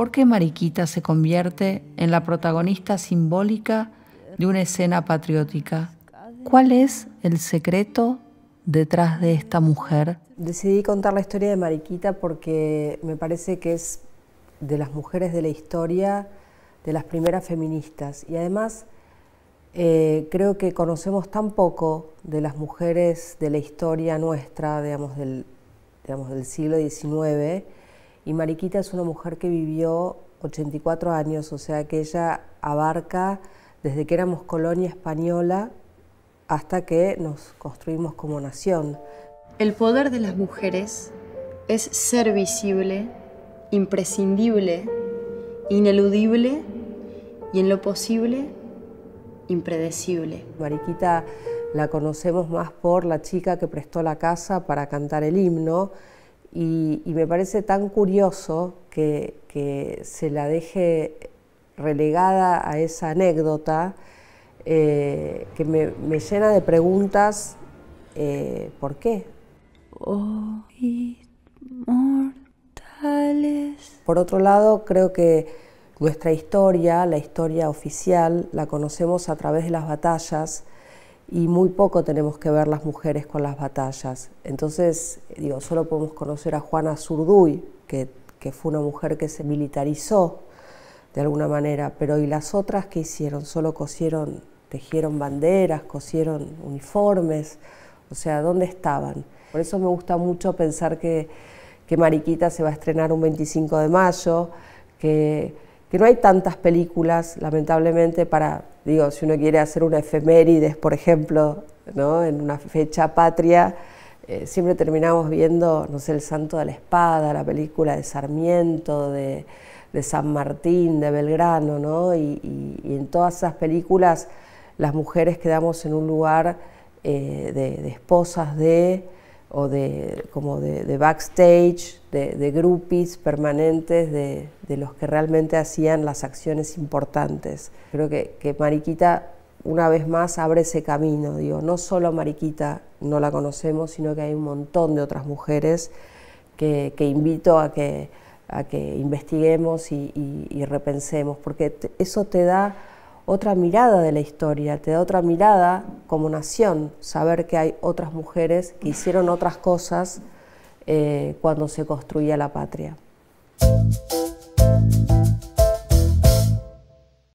¿por qué Mariquita se convierte en la protagonista simbólica de una escena patriótica? ¿Cuál es el secreto detrás de esta mujer? Decidí contar la historia de Mariquita porque me parece que es de las mujeres de la historia, de las primeras feministas. Y además eh, creo que conocemos tan poco de las mujeres de la historia nuestra, digamos, del siglo XIX y Mariquita es una mujer que vivió 84 años, o sea que ella abarca desde que éramos colonia española hasta que nos construimos como nación. El poder de las mujeres es ser visible, imprescindible, ineludible y en lo posible impredecible. Mariquita la conocemos más por la chica que prestó la casa para cantar el himno, y, me parece tan curioso que, se la deje relegada a esa anécdota eh, que me, llena de preguntas, eh, ¿por qué? Oh, Por otro lado, creo que nuestra historia, la historia oficial, la conocemos a través de las batallas y muy poco tenemos que ver las mujeres con las batallas. Entonces, digo, solo podemos conocer a Juana Zurduy, que, fue una mujer que se militarizó de alguna manera, pero ¿y las otras que hicieron? Solo cosieron, tejieron banderas, cosieron uniformes, o sea, ¿dónde estaban? Por eso me gusta mucho pensar que, que Mariquita se va a estrenar un 25 de mayo, que que no hay tantas películas, lamentablemente, para, digo, si uno quiere hacer una efemérides, por ejemplo, ¿no? en una fecha patria, eh, siempre terminamos viendo, no sé, El Santo de la Espada, la película de Sarmiento, de, San Martín, de Belgrano, ¿no? Y, en todas esas películas las mujeres quedamos en un lugar eh, de esposas de o de, como de, backstage, de, de, groupies permanentes, de, de, los que realmente hacían las acciones importantes. Creo que, que, Mariquita una vez más abre ese camino, digo, no solo Mariquita no la conocemos, sino que hay un montón de otras mujeres que, que invito a que, a que investiguemos y, y, repensemos, porque eso te da otra mirada de la historia, te da otra mirada como nación, saber que hay otras mujeres que hicieron otras cosas eh, cuando se construía la patria.